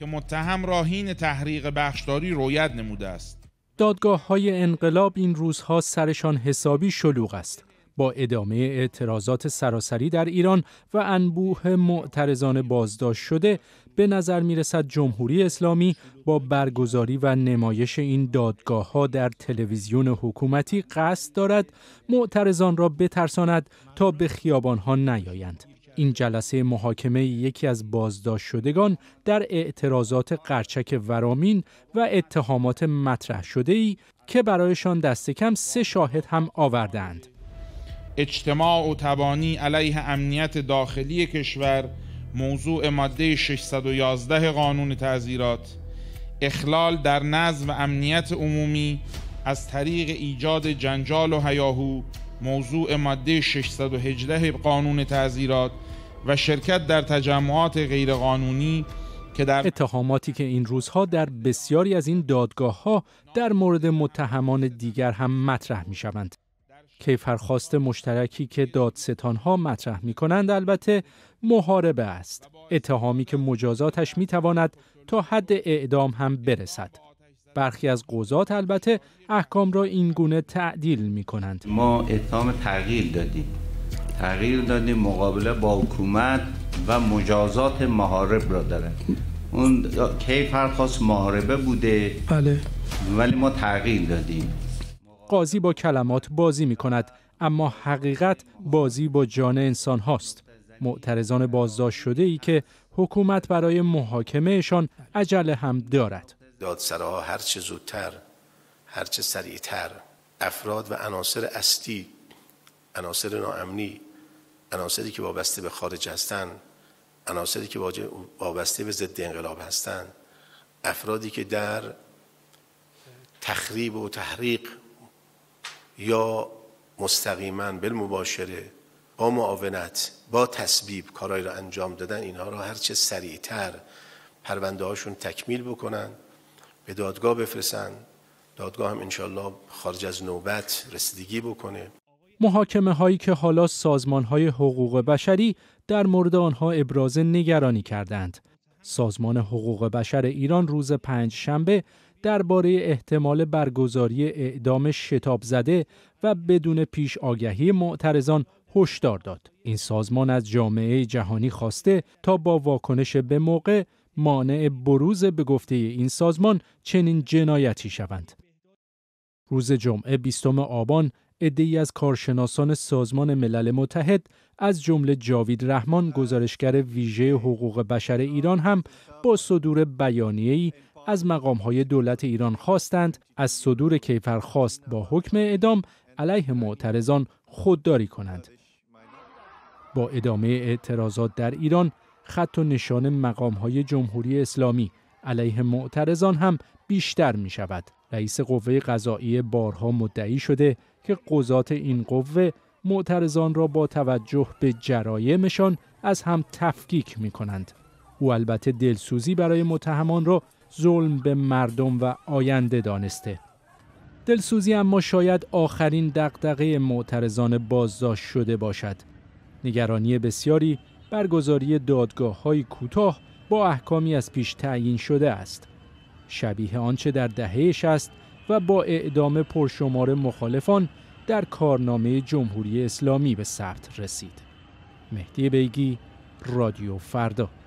که متهم راهین تحریق بخشداری رویت نموده است دادگاه های انقلاب این روزها سرشان حسابی شلوغ است با ادامه اعتراضات سراسری در ایران و انبوه معترضان بازداشت شده به نظر می رسد جمهوری اسلامی با برگزاری و نمایش این دادگاه ها در تلویزیون حکومتی قصد دارد معترضان را بترساند تا به خیابان ها نیایند. این جلسه محاکمه یکی از بازداشت شدگان در اعتراضات قرچک ورامین و اتهامات مطرح شده ای که برایشان دست کم سه شاهد هم آوردند. اجتماع و تبانی علیه امنیت داخلی کشور موضوع ماده 611 قانون تعذیرات اخلال در نظم و امنیت عمومی از طریق ایجاد جنجال و هیاهو موضوع ماده 618 قانون تعذیرات و شرکت در تجمعات غیرقانونی که در اتهاماتی که این روزها در بسیاری از این دادگاه ها در مورد متهمان دیگر هم مطرح می شوند. کیفرخواست مشترکی که دادستان ها مطرح می کنند البته محاربه است. اتهامی که مجازاتش می تواند تا حد اعدام هم برسد. برخی از قضات البته احکام را این گونه تعدیل می کنند ما اتهام تغییر دادیم تغییر دادیم مقابله با حکومت و مجازات محارب را دارد. اون کی فرخواست محاربه بوده بله ولی ما تغییر دادیم قاضی با کلمات بازی می کند اما حقیقت بازی با جان انسان هاست معترضان بازداشت شده ای که حکومت برای محاکمهشان عجله هم دارد دادسراها هر چه زودتر هر چه سریعتر افراد و عناصر اصلی عناصر ناامنی عناصری که وابسته به خارج هستند عناصری که وابسته به ضد انقلاب هستند افرادی که در تخریب و تحریق یا مستقیما بالمباشره با معاونت با تسبیب کارهایی را انجام دادن اینها را هرچه سریعتر پرونده هاشون تکمیل بکنن به دادگاه دادگاه هم انشالله خارج از نوبت رسیدگی بکنه محاکمه هایی که حالا سازمان های حقوق بشری در مورد آنها ابراز نگرانی کردند. سازمان حقوق بشر ایران روز پنج شنبه درباره احتمال برگزاری اعدام شتاب زده و بدون پیش آگهی معترضان هشدار داد. این سازمان از جامعه جهانی خواسته تا با واکنش به موقع مانع بروز به گفته این سازمان چنین جنایتی شوند. روز جمعه 20 آبان ادهی از کارشناسان سازمان ملل متحد از جمله جاوید رحمان گزارشگر ویژه حقوق بشر ایران هم با صدور ای از مقامهای دولت ایران خواستند از صدور خواست با حکم ادام علیه معترضان خودداری کنند. با ادامه اعتراضات در ایران خط و نشان مقام های جمهوری اسلامی علیه معترضان هم بیشتر می شود. رئیس قوه قضایی بارها مدعی شده که قضات این قوه معترضان را با توجه به جرایمشان از هم تفکیک می کنند. او البته دلسوزی برای متهمان را ظلم به مردم و آینده دانسته. دلسوزی اما شاید آخرین دقدقه معترضان بازداشت شده باشد. نگرانی بسیاری برگزاری دادگاه های کوتاه با احکامی از پیش تعیین شده است. شبیه آنچه در دهه است و با اعدام پرشمار مخالفان در کارنامه جمهوری اسلامی به ثبت رسید. مهدی بیگی رادیو فردا